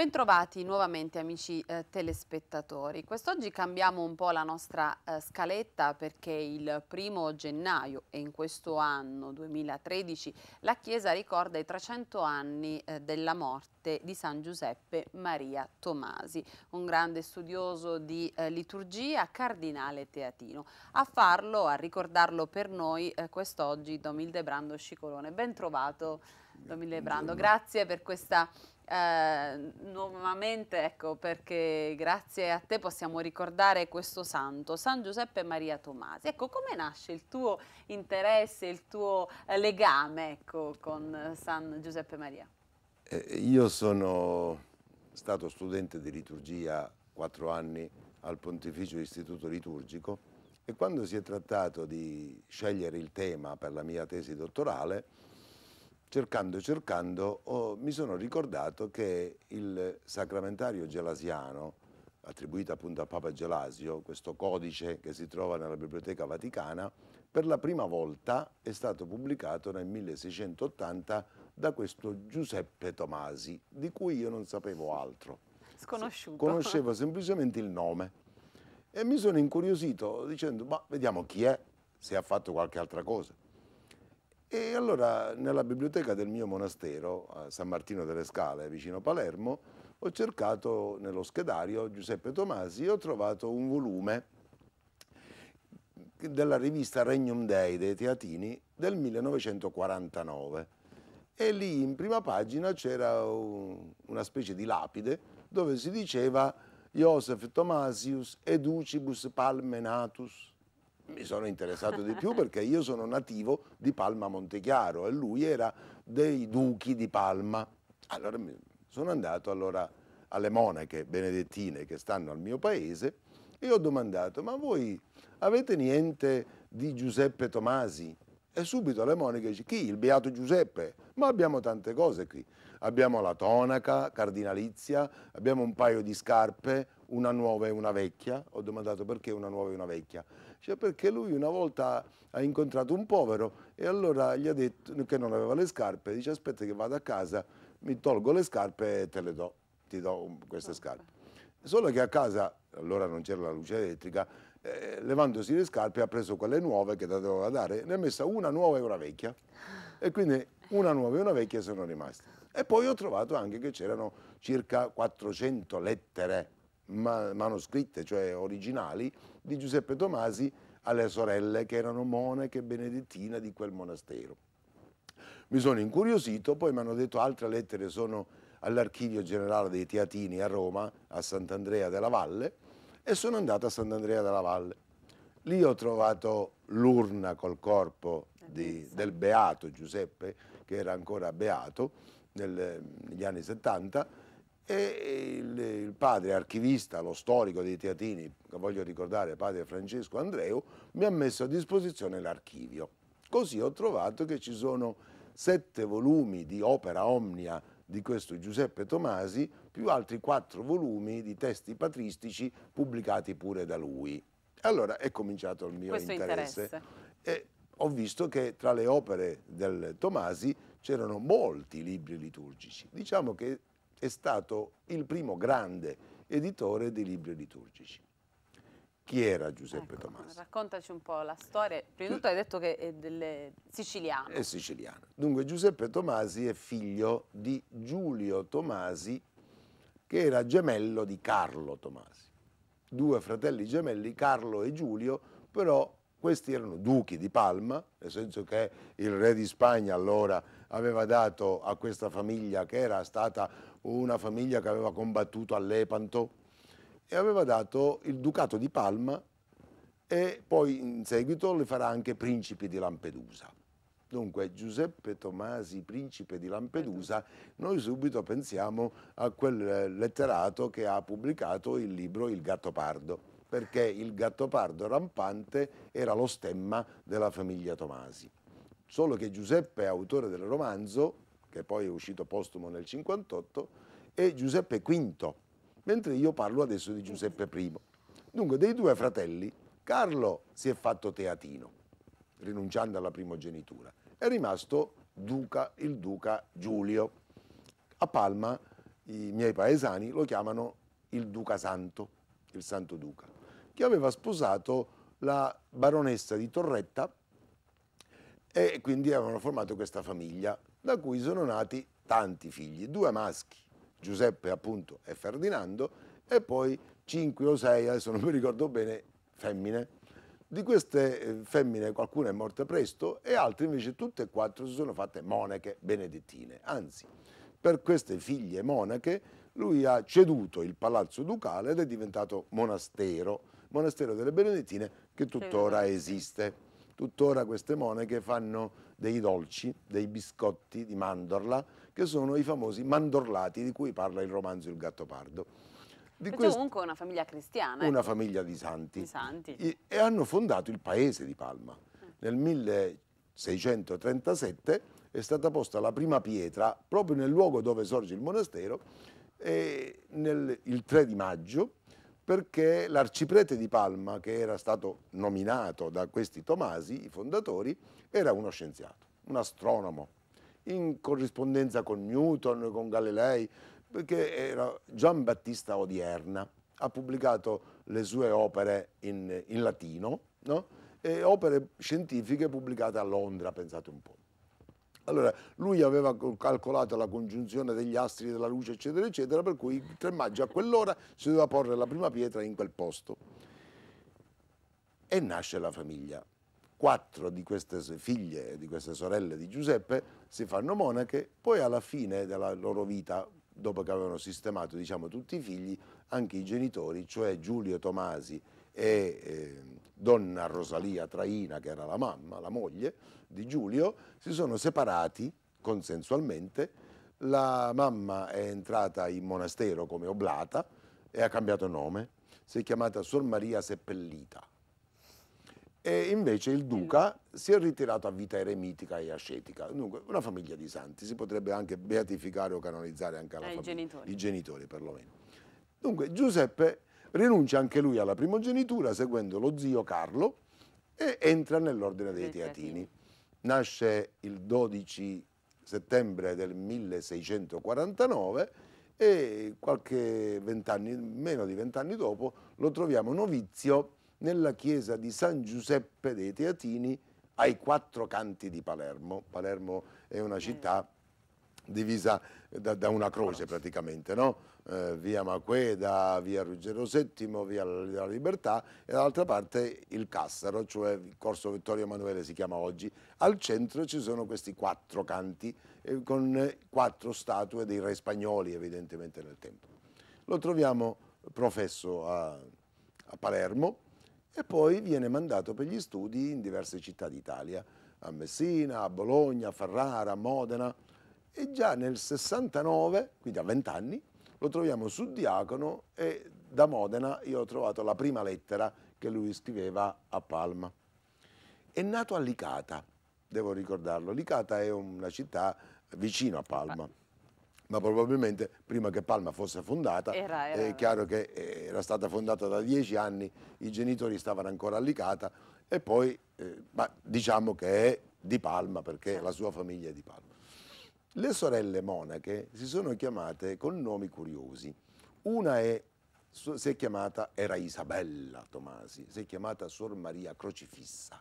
Bentrovati nuovamente amici eh, telespettatori. Quest'oggi cambiamo un po' la nostra eh, scaletta perché il primo gennaio e in questo anno 2013 la Chiesa ricorda i 300 anni eh, della morte di San Giuseppe Maria Tomasi, un grande studioso di eh, liturgia, cardinale teatino. A farlo, a ricordarlo per noi eh, quest'oggi Domilde Brando Scicolone. Bentrovato Domilde Brando, grazie per questa eh, nuovamente ecco perché grazie a te possiamo ricordare questo santo, San Giuseppe Maria Tomasi. Ecco come nasce il tuo interesse, il tuo eh, legame ecco, con San Giuseppe Maria? Eh, io sono stato studente di liturgia quattro anni al Pontificio Istituto Liturgico e quando si è trattato di scegliere il tema per la mia tesi dottorale cercando, cercando, oh, mi sono ricordato che il sacramentario gelasiano, attribuito appunto a Papa Gelasio, questo codice che si trova nella Biblioteca Vaticana, per la prima volta è stato pubblicato nel 1680 da questo Giuseppe Tomasi, di cui io non sapevo altro. Sconosciuto. Conoscevo semplicemente il nome. E mi sono incuriosito dicendo, ma vediamo chi è, se ha fatto qualche altra cosa. E allora nella biblioteca del mio monastero, a San Martino delle Scale, vicino Palermo, ho cercato nello schedario Giuseppe Tomasi e ho trovato un volume della rivista Regnum Dei dei Teatini del 1949 e lì in prima pagina c'era un, una specie di lapide dove si diceva Joseph Tomasius educibus palmenatus mi sono interessato di più perché io sono nativo di Palma Montechiaro e lui era dei duchi di Palma. Allora sono andato allora alle monache benedettine che stanno al mio paese e ho domandato ma voi avete niente di Giuseppe Tomasi? E subito alle monache dice chi? Il beato Giuseppe? Ma abbiamo tante cose qui. Abbiamo la tonaca cardinalizia, abbiamo un paio di scarpe, una nuova e una vecchia. Ho domandato perché una nuova e una vecchia cioè perché lui una volta ha incontrato un povero e allora gli ha detto che non aveva le scarpe, dice aspetta che vado a casa, mi tolgo le scarpe e te le do, ti do queste scarpe. Solo che a casa, allora non c'era la luce elettrica, eh, levandosi le scarpe ha preso quelle nuove che doveva dare, ne ha messa una nuova e una vecchia. E quindi una nuova e una vecchia sono rimaste. E poi ho trovato anche che c'erano circa 400 lettere ma manoscritte, cioè originali, di Giuseppe Tomasi alle sorelle che erano monache benedettine di quel monastero. Mi sono incuriosito, poi mi hanno detto altre lettere sono all'archivio generale dei Teatini a Roma, a Sant'Andrea della Valle, e sono andato a Sant'Andrea della Valle. Lì ho trovato l'urna col corpo di, del beato Giuseppe, che era ancora beato nel, negli anni 70, e il, il, padre archivista, lo storico dei teatini, che voglio ricordare, padre Francesco Andreu, mi ha messo a disposizione l'archivio. Così ho trovato che ci sono sette volumi di opera omnia di questo Giuseppe Tomasi, più altri quattro volumi di testi patristici pubblicati pure da lui. Allora è cominciato il mio interesse. interesse. E ho visto che tra le opere del Tomasi c'erano molti libri liturgici. Diciamo che è stato il primo grande editore di libri liturgici. Chi era Giuseppe ecco, Tomasi? Raccontaci un po' la storia. Prima di tutto hai detto che è delle... siciliano. È siciliano. Dunque Giuseppe Tomasi è figlio di Giulio Tomasi, che era gemello di Carlo Tomasi. Due fratelli gemelli, Carlo e Giulio, però questi erano duchi di Palma, nel senso che il re di Spagna allora aveva dato a questa famiglia che era stata una famiglia che aveva combattuto a Lepanto e aveva dato il ducato di Palma e poi in seguito le farà anche principi di Lampedusa. Dunque Giuseppe Tomasi, principe di Lampedusa, noi subito pensiamo a quel letterato che ha pubblicato il libro Il Gattopardo, perché il Gattopardo rampante era lo stemma della famiglia Tomasi. Solo che Giuseppe, autore del romanzo, che poi è uscito postumo nel 58, e Giuseppe V, mentre io parlo adesso di Giuseppe I. Dunque, dei due fratelli, Carlo si è fatto teatino, rinunciando alla primogenitura. È rimasto duca, il duca Giulio. A Palma i miei paesani lo chiamano il duca santo, il santo duca, che aveva sposato la baronessa di Torretta e quindi avevano formato questa famiglia da cui sono nati tanti figli, due maschi, Giuseppe appunto e Ferdinando, e poi cinque o sei, adesso non mi ricordo bene, femmine. Di queste eh, femmine qualcuna è morta presto e altre invece tutte e quattro si sono fatte monache benedettine. Anzi, per queste figlie monache lui ha ceduto il palazzo ducale ed è diventato monastero, monastero delle benedettine che tuttora esiste. Tuttora queste monache fanno dei dolci, dei biscotti di mandorla, che sono i famosi mandorlati di cui parla il romanzo Il Gattopardo. Di cioè, questo, comunque una famiglia cristiana. Una ecco. famiglia di santi. Di santi. E, e, hanno fondato il paese di Palma. Nel 1637 è stata posta la prima pietra proprio nel luogo dove sorge il monastero e nel, il 3 di maggio perché l'arciprete di Palma, che era stato nominato da questi Tomasi, i fondatori, era uno scienziato, un astronomo, in corrispondenza con Newton, con Galilei, perché era Gian Battista Odierna, ha pubblicato le sue opere in, in latino, no? e opere scientifiche pubblicate a Londra, pensate un po'. Allora, lui aveva calcolato la congiunzione degli astri della luce, eccetera, eccetera, per cui il 3 maggio a quell'ora si doveva porre la prima pietra in quel posto. E nasce la famiglia. Quattro di queste figlie, di queste sorelle di Giuseppe, si fanno monache, poi alla fine della loro vita, dopo che avevano sistemato diciamo, tutti i figli, anche i genitori, cioè Giulio Tomasi e eh, donna Rosalia Traina, che era la mamma, la moglie di Giulio, si sono separati consensualmente. La mamma è entrata in monastero come oblata e ha cambiato nome, si è chiamata Suor Maria Seppellita. E invece il duca si è ritirato a vita eremitica e ascetica. Dunque, una famiglia di santi, si potrebbe anche beatificare o canonizzare anche la eh, famiglia, i genitori. I genitori perlomeno. Dunque, Giuseppe rinuncia anche lui alla primogenitura seguendo lo zio Carlo e entra nell'ordine dei Teatini. Nasce il 12 settembre del 1649 e qualche vent'anni, meno di vent'anni dopo, lo troviamo novizio nella chiesa di San Giuseppe dei Teatini ai quattro canti di Palermo. Palermo è una mm. città divisa da, da una croce praticamente, no? eh, via Maqueda, via Ruggero VII, via la Libertà e dall'altra parte il Cassaro, cioè il corso Vittorio Emanuele si chiama oggi. Al centro ci sono questi quattro canti eh, con quattro statue dei re spagnoli evidentemente nel tempo. Lo troviamo professo a, a Palermo e poi viene mandato per gli studi in diverse città d'Italia, a Messina, a Bologna, a Ferrara, a Modena e già nel 69, quindi a 20 anni, lo troviamo su Diacono e da Modena io ho trovato la prima lettera che lui scriveva a Palma. È nato a Licata, devo ricordarlo. Licata è una città vicino a Palma. Ma probabilmente prima che Palma fosse fondata, era, era, è chiaro che eh, era stata fondata da dieci anni, i genitori stavano ancora a Licata e poi, eh, ma diciamo che è di Palma perché certo. la sua famiglia è di Palma. Le sorelle monache si sono chiamate con nomi curiosi. Una è, si è chiamata, era Isabella Tomasi, si è chiamata Suor Maria Crocifissa.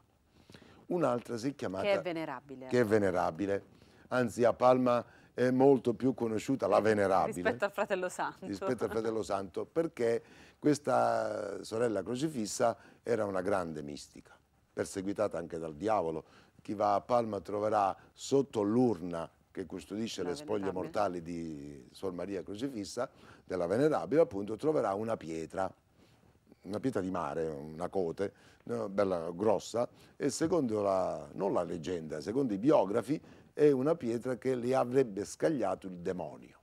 Un'altra si è chiamata... Che è venerabile. Che è venerabile. Anzi, a Palma è molto più conosciuta la venerabile. Rispetto al fratello santo. Rispetto al fratello santo, perché questa sorella crocifissa era una grande mistica, perseguitata anche dal diavolo. Chi va a Palma troverà sotto l'urna che custodisce la le spoglie mortali di Suor Maria Crocifissa, della Venerabile, appunto, troverà una pietra, una pietra di mare, una cote, bella grossa, e secondo la, non la leggenda, secondo i biografi, è una pietra che le avrebbe scagliato il demonio.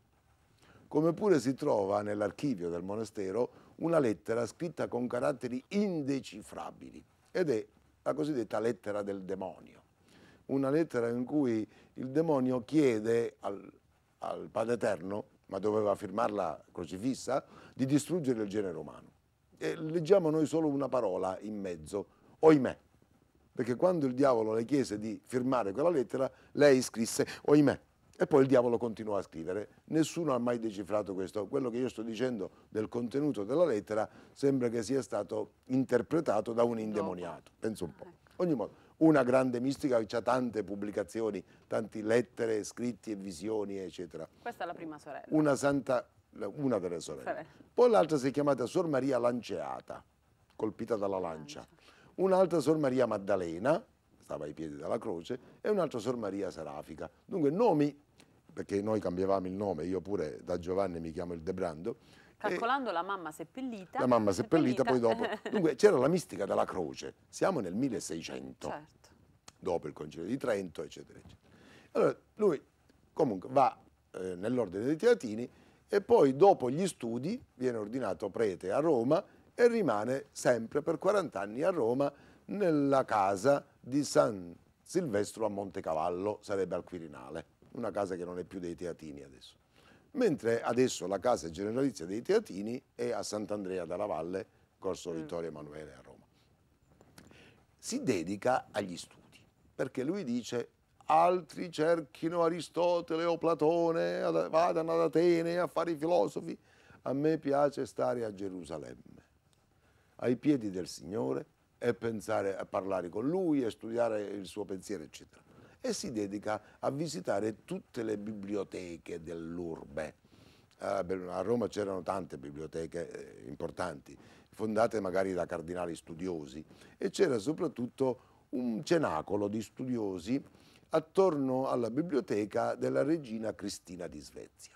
Come pure si trova nell'archivio del monastero una lettera scritta con caratteri indecifrabili ed è la cosiddetta lettera del demonio una lettera in cui il demonio chiede al, al Padre Eterno, ma doveva firmarla crocifissa, di distruggere il genere umano. E leggiamo noi solo una parola in mezzo, oimè, perché quando il diavolo le chiese di firmare quella lettera, lei scrisse oimè. E poi il diavolo continuò a scrivere. Nessuno ha mai decifrato questo. Quello che io sto dicendo del contenuto della lettera sembra che sia stato interpretato da un indemoniato. Penso un po'. Ogni modo, una grande mistica che ha tante pubblicazioni, tante lettere, scritti e visioni, eccetera. Questa è la prima sorella. Una santa, una delle sorelle. sorelle. Poi l'altra si è chiamata Sor Maria Lanceata, colpita dalla lancia. Un'altra Sor Maria Maddalena, stava ai piedi della croce, e un'altra Sor Maria Serafica. Dunque nomi, perché noi cambiavamo il nome, io pure da Giovanni mi chiamo il De Brando, Calcolando la mamma seppellita. La mamma seppellita. poi dopo. Dunque c'era la mistica della croce, siamo nel 1600, certo. dopo il concilio di Trento, eccetera, eccetera. Allora lui comunque va eh, nell'ordine dei teatini e poi dopo gli studi viene ordinato prete a Roma e rimane sempre per 40 anni a Roma nella casa di San Silvestro a Montecavallo, sarebbe al Quirinale, una casa che non è più dei teatini adesso mentre adesso la casa generalizia dei teatini è a Sant'Andrea della Valle, corso mm. Vittorio Emanuele a Roma. Si dedica agli studi, perché lui dice altri cerchino Aristotele o Platone, vadano ad Atene a fare i filosofi, a me piace stare a Gerusalemme, ai piedi del Signore e pensare, a parlare con Lui e studiare il suo pensiero, eccetera e si dedica a visitare tutte le biblioteche dell'urbe. A Roma c'erano tante biblioteche eh, importanti, fondate magari da cardinali studiosi, e c'era soprattutto un cenacolo di studiosi attorno alla biblioteca della regina Cristina di Svezia.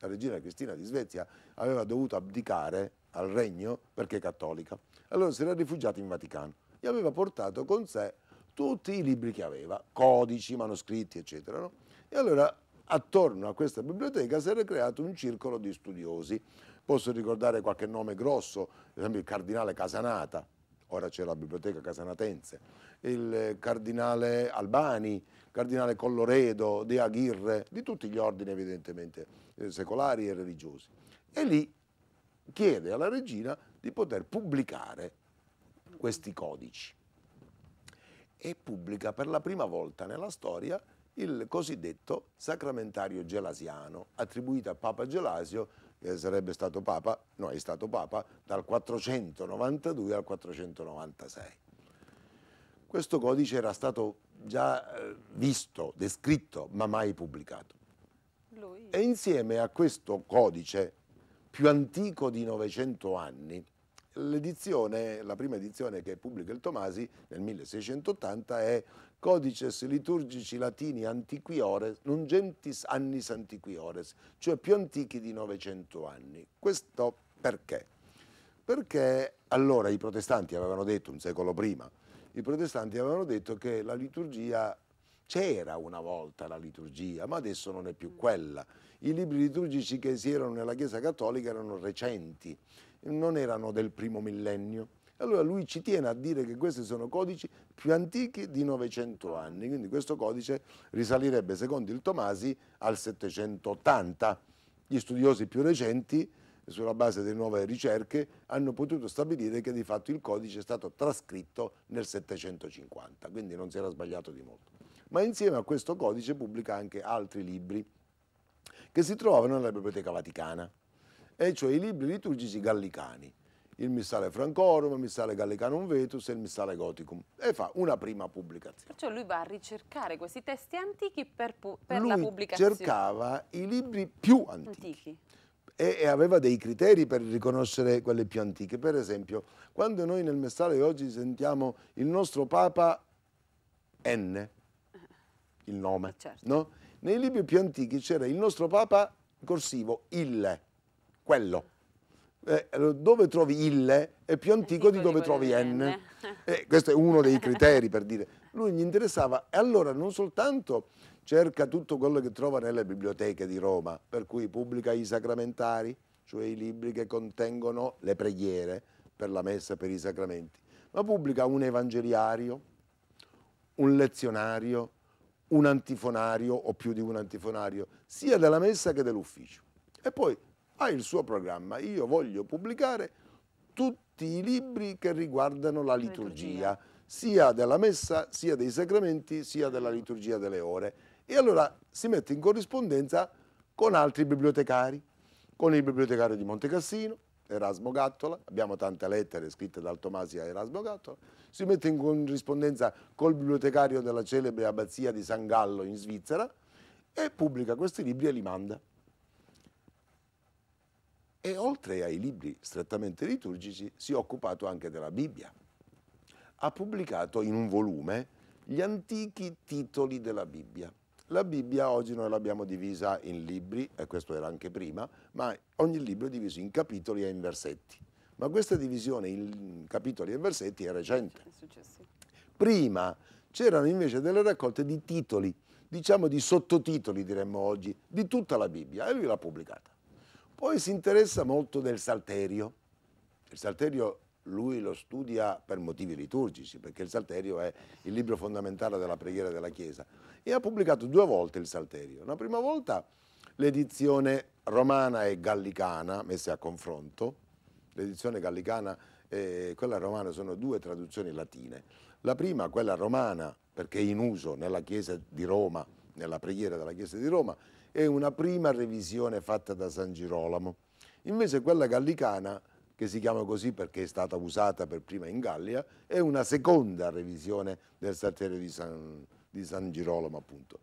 La regina Cristina di Svezia aveva dovuto abdicare al regno perché cattolica, allora si era rifugiata in Vaticano e aveva portato con sé tutti i libri che aveva, codici, manoscritti, eccetera. No? E allora attorno a questa biblioteca si era creato un circolo di studiosi. Posso ricordare qualche nome grosso, ad esempio il cardinale Casanata, ora c'è la biblioteca casanatense, il eh, cardinale Albani, cardinale Colloredo, De Aguirre, di tutti gli ordini evidentemente eh, secolari e religiosi. E lì chiede alla regina di poter pubblicare questi codici e pubblica per la prima volta nella storia il cosiddetto sacramentario gelasiano, attribuito a Papa Gelasio, che sarebbe stato Papa, no, è stato Papa dal 492 al 496. Questo codice era stato già eh, visto, descritto, ma mai pubblicato. Lui. E insieme a questo codice, più antico di 900 anni, L'edizione, la prima edizione che pubblica il Tomasi nel 1680 è Codices liturgici latini antiquiores, nungentis annis antiquiores, cioè più antichi di 900 anni. Questo perché? Perché allora i protestanti avevano detto, un secolo prima, i protestanti avevano detto che la liturgia c'era una volta la liturgia, ma adesso non è più quella. I libri liturgici che si erano nella Chiesa Cattolica erano recenti non erano del primo millennio. Allora lui ci tiene a dire che questi sono codici più antichi di 900 anni, quindi questo codice risalirebbe, secondo il Tomasi, al 780. Gli studiosi più recenti, sulla base delle nuove ricerche, hanno potuto stabilire che di fatto il codice è stato trascritto nel 750, quindi non si era sbagliato di molto. Ma insieme a questo codice pubblica anche altri libri che si trovano nella Biblioteca Vaticana e cioè i libri liturgici gallicani, il Missale Francorum, il Missale Gallicanum Vetus e il Missale Goticum, e fa una prima pubblicazione. Perciò lui va a ricercare questi testi antichi per, pu per la pubblicazione. cercava i libri più antichi. antichi. E, aveva dei criteri per riconoscere quelle più antiche. Per esempio, quando noi nel Missale oggi sentiamo il nostro Papa N, il nome, eh, certo. no? nei libri più antichi c'era il nostro Papa corsivo, il quello. Eh, dove trovi il è più antico, di dove di trovi n. Eh, questo è uno dei criteri per dire. Lui gli interessava e allora non soltanto cerca tutto quello che trova nelle biblioteche di Roma, per cui pubblica i sacramentari, cioè i libri che contengono le preghiere per la messa per i sacramenti, ma pubblica un evangeliario, un lezionario, un antifonario o più di un antifonario, sia della messa che dell'ufficio. E poi ha il suo programma, io voglio pubblicare tutti i libri che riguardano la liturgia, sia della messa, sia dei sacramenti, sia della mm. liturgia delle ore. E allora si mette in corrispondenza con altri bibliotecari, con il bibliotecario di Montecassino, Erasmo Gattola, abbiamo tante lettere scritte dal Tomasi a Erasmo Gattola, si mette in corrispondenza col bibliotecario della celebre abbazia di San Gallo in Svizzera e pubblica questi libri e li manda e oltre ai libri strettamente liturgici si è occupato anche della Bibbia. Ha pubblicato in un volume gli antichi titoli della Bibbia. La Bibbia oggi noi l'abbiamo divisa in libri, e questo era anche prima, ma ogni libro è diviso in capitoli e in versetti. Ma questa divisione in capitoli e versetti è recente. Prima c'erano invece delle raccolte di titoli, diciamo di sottotitoli diremmo oggi, di tutta la Bibbia e lui l'ha pubblicata. Poi si interessa molto del salterio. Il salterio lui lo studia per motivi liturgici, perché il Salterio è il libro fondamentale della preghiera della Chiesa, e ha pubblicato due volte il Salterio. La prima volta l'edizione romana e gallicana, messe a confronto, l'edizione gallicana e quella romana sono due traduzioni latine. La prima, quella romana, perché è in uso nella Chiesa di Roma, nella preghiera della Chiesa di Roma, e una prima revisione fatta da San Girolamo. Invece quella gallicana, che si chiama così perché è stata usata per prima in Gallia, è una seconda revisione del satire di San, di San Girolamo appunto.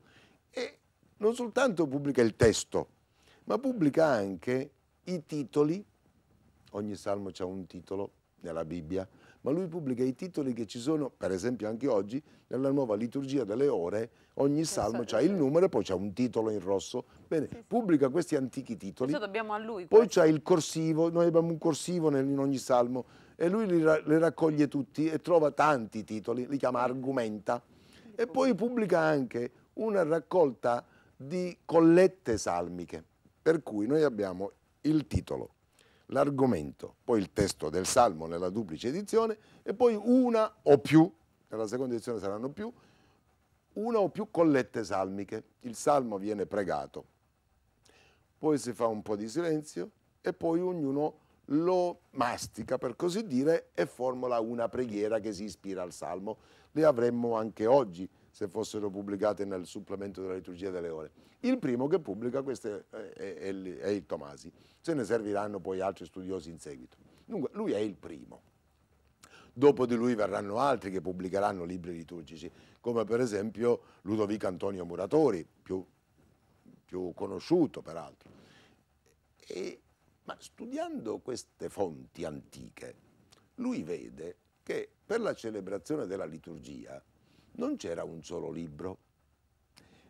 E non soltanto pubblica il testo, ma pubblica anche i titoli, ogni salmo ha un titolo nella Bibbia, ma lui pubblica i titoli che ci sono, per esempio anche oggi, nella nuova liturgia delle ore, ogni esatto. salmo ha il numero e poi c'è un titolo in rosso. Bene, sì, pubblica questi antichi titoli. Lui, poi c'è il corsivo, noi abbiamo un corsivo in ogni salmo e lui li, li raccoglie tutti e trova tanti titoli, li chiama Argumenta. E poi pubblica anche una raccolta di collette salmiche, per cui noi abbiamo il titolo, l'argomento, poi il testo del Salmo nella duplice edizione e poi una o più, nella seconda edizione saranno più, una o più collette salmiche. Il Salmo viene pregato, poi si fa un po' di silenzio e poi ognuno lo mastica per così dire e formula una preghiera che si ispira al Salmo. Le avremmo anche oggi se fossero pubblicate nel supplemento della liturgia delle ore. Il primo che pubblica queste eh, è, è, è il Tomasi, se ne serviranno poi altri studiosi in seguito. Dunque, lui è il primo. Dopo di lui verranno altri che pubblicheranno libri liturgici, come per esempio Ludovico Antonio Muratori, più, più conosciuto peraltro. E, ma studiando queste fonti antiche, lui vede che per la celebrazione della liturgia non c'era un solo libro,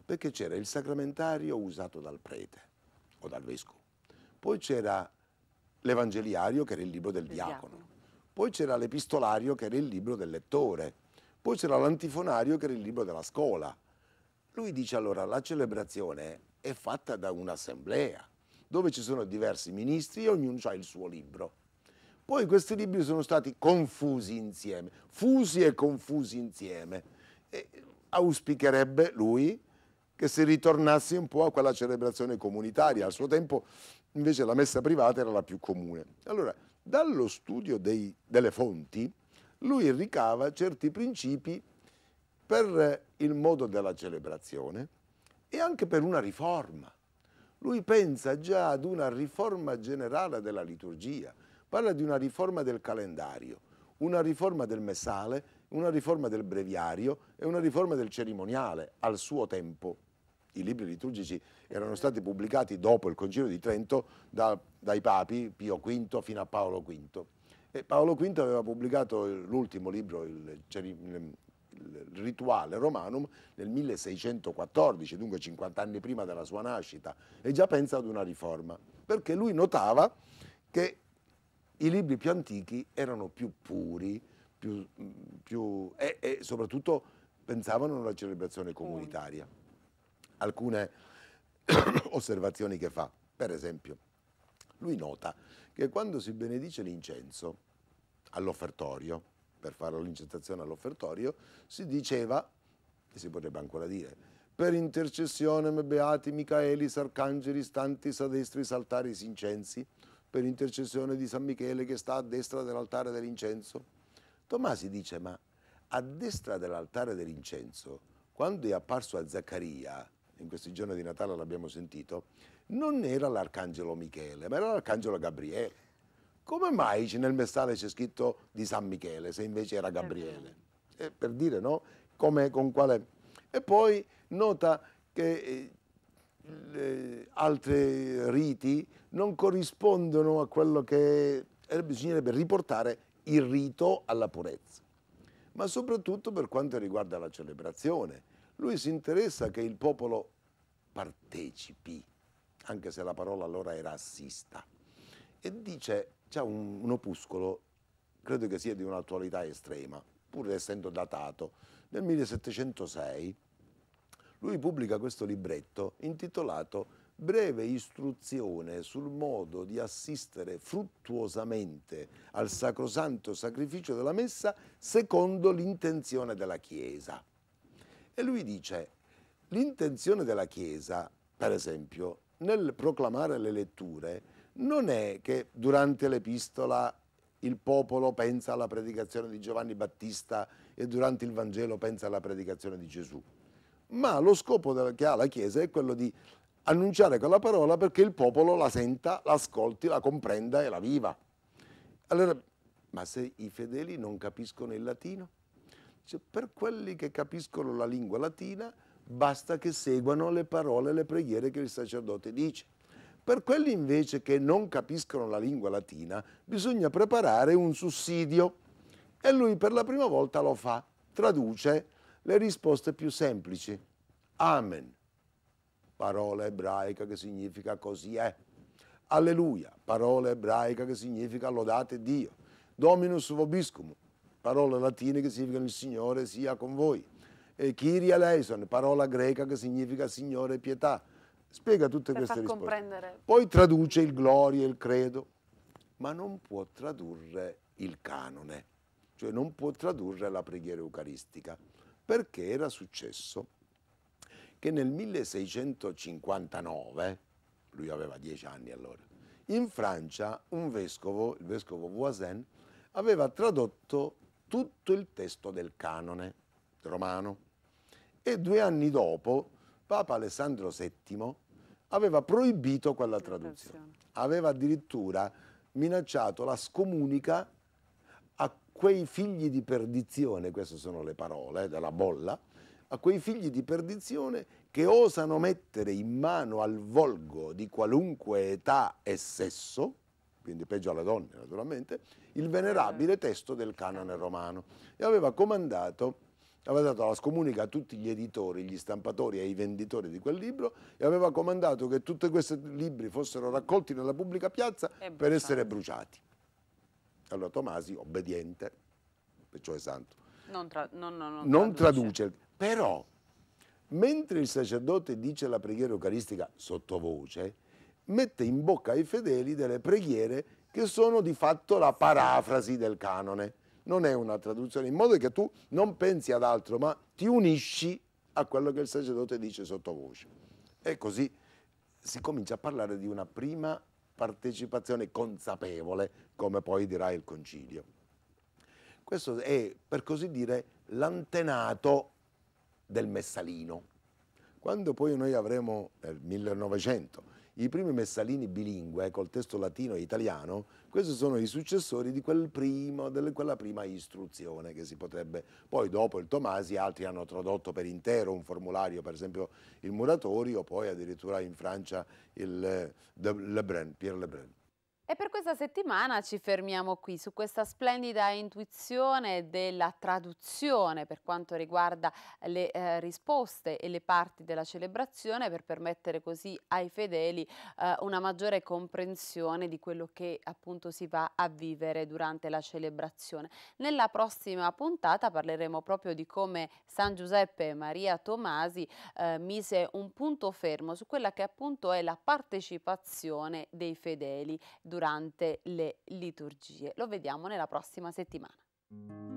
perché c'era il sacramentario usato dal prete o dal vescovo, poi c'era l'evangeliario che era il libro del, del diacono. diacono, poi c'era l'epistolario che era il libro del lettore, poi c'era l'antifonario che era il libro della scuola. Lui dice allora la celebrazione è fatta da un'assemblea dove ci sono diversi ministri e ognuno ha il suo libro. Poi questi libri sono stati confusi insieme, fusi e confusi insieme auspicherebbe lui che si ritornasse un po' a quella celebrazione comunitaria. Al suo tempo invece la messa privata era la più comune. Allora, dallo studio dei, delle fonti, lui ricava certi principi per il modo della celebrazione e anche per una riforma. Lui pensa già ad una riforma generale della liturgia, parla di una riforma del calendario, una riforma del messale una riforma del breviario e una riforma del cerimoniale al suo tempo. I libri liturgici erano stati pubblicati dopo il Concilio di Trento da, dai papi Pio V fino a Paolo V. E Paolo V aveva pubblicato l'ultimo libro, il, il, il rituale romanum, nel 1614, dunque 50 anni prima della sua nascita, e già pensa ad una riforma, perché lui notava che i libri più antichi erano più puri, più, più e, e, soprattutto pensavano alla celebrazione comunitaria. Alcune osservazioni che fa, per esempio, lui nota che quando si benedice l'incenso all'offertorio, per fare l'incentazione all'offertorio, si diceva, e si potrebbe ancora dire, per intercessione beati Michaelis, arcangeli, stanti, saltare saltari, incensi, per intercessione di San Michele che sta a destra dell'altare dell'incenso, Tomasi dice, ma a destra dell'altare dell'incenso, quando è apparso a Zaccaria, in questi giorni di Natale l'abbiamo sentito, non era l'arcangelo Michele, ma era l'arcangelo Gabriele. Come mai nel messale c'è scritto di San Michele, se invece era Gabriele? Eh, eh, per dire, no? Come, con quale... E poi nota che eh, altri riti non corrispondono a quello che eh, bisognerebbe riportare il rito alla purezza, ma soprattutto per quanto riguarda la celebrazione. Lui si interessa che il popolo partecipi, anche se la parola allora era assista, e dice, c'è un, un opuscolo, credo che sia di un'attualità estrema, pur essendo datato, nel 1706 lui pubblica questo libretto intitolato breve istruzione sul modo di assistere fruttuosamente al sacrosanto sacrificio della messa secondo l'intenzione della Chiesa. E lui dice, l'intenzione della Chiesa, per esempio, nel proclamare le letture, non è che durante l'epistola il popolo pensa alla predicazione di Giovanni Battista e durante il Vangelo pensa alla predicazione di Gesù. Ma lo scopo che ha la Chiesa è quello di annunciare quella parola perché il popolo la senta, l'ascolti, la comprenda e la viva. Allora, ma se i fedeli non capiscono il latino? Cioè, per quelli che capiscono la lingua latina basta che seguano le parole e le preghiere che il sacerdote dice. Per quelli invece che non capiscono la lingua latina bisogna preparare un sussidio e lui per la prima volta lo fa, traduce le risposte più semplici. Amen parola ebraica che significa così è. Alleluia, parola ebraica che significa lodate Dio. Dominus vobiscum, parola latina che significa il Signore sia con voi. E Kyrie eleison, parola greca che significa Signore pietà. Spiega tutte per queste risposte. Poi traduce il gloria e il credo, ma non può tradurre il canone, cioè non può tradurre la preghiera eucaristica, perché era successo che nel 1659, lui aveva dieci anni allora, in Francia un vescovo, il vescovo Voisin, aveva tradotto tutto il testo del canone romano e due anni dopo Papa Alessandro VII aveva proibito quella traduzione, aveva addirittura minacciato la scomunica a quei figli di perdizione, queste sono le parole della bolla, a quei figli di perdizione che osano mettere in mano al volgo di qualunque età e sesso, quindi peggio alle donne naturalmente, il venerabile testo del canone romano e aveva comandato aveva dato la scomunica a tutti gli editori, gli stampatori e i venditori di quel libro e aveva comandato che tutti questi libri fossero raccolti nella pubblica piazza per essere bruciati. Allora Tomasi, obbediente, perciò è santo, non, tra non, non, non traduce. traduce. Però, mentre il sacerdote dice la preghiera eucaristica sottovoce, mette in bocca ai fedeli delle preghiere che sono di fatto la parafrasi del canone. Non è una traduzione, in modo che tu non pensi ad altro, ma ti unisci a quello che il sacerdote dice sottovoce. E così si comincia a parlare di una prima partecipazione consapevole, come poi dirà il concilio. Questo è, per così dire, l'antenato del messalino. Quando poi noi avremo nel 1900 i primi messalini bilingue eh, col testo latino e italiano, questi sono i successori di quel primo, quella prima istruzione che si potrebbe. Poi dopo il Tomasi altri hanno tradotto per intero un formulario, per esempio il Muratori o poi addirittura in Francia il eh, Lebrun, Pierre Lebrun. E per questa settimana ci fermiamo qui su questa splendida intuizione della traduzione per quanto riguarda le eh, risposte e le parti della celebrazione per permettere così ai fedeli eh, una maggiore comprensione di quello che appunto si va a vivere durante la celebrazione. Nella prossima puntata parleremo proprio di come San Giuseppe e Maria Tomasi eh, mise un punto fermo su quella che appunto è la partecipazione dei fedeli durante durante le liturgie. Lo vediamo nella prossima settimana.